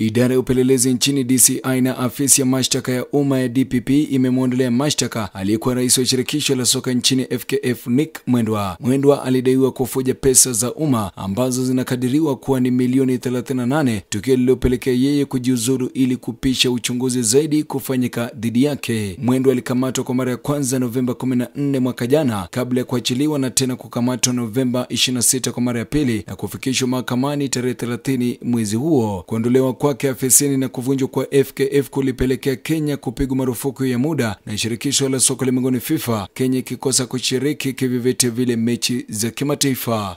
Idara ya upelelezi nchini DCI na afisi ya mashtaka ya umma ya DPP imemwondolea mashtaka aliyekuwa rais wa shirikisho la soka nchini FKF Nick Mwendwa. Mwendwa alidaiwa kufuja pesa za umma ambazo zinakadiriwa kuwa ni milioni 38, tukio lililopelekea yeye kujiuzuru ili kupisha uchunguzi zaidi kufanyika dhidi yake. Mwendwa alikamatwa kwa mara ya kwanza Novemba 14 mwaka jana kabla ya kuachiliwa na tena kukamatwa Novemba 26 kwa mara ya pili na kufikishwa mahakamani tarehe 30 mwezi huo. Kuondolewa kwa kwake afisini na kuvunjwa kwa FKF kulipelekea Kenya kupigwa marufuku ya muda na shirikisho la soka ulimwenguni FIFA, Kenya ikikosa kushiriki kivivyote vile mechi za kimataifa.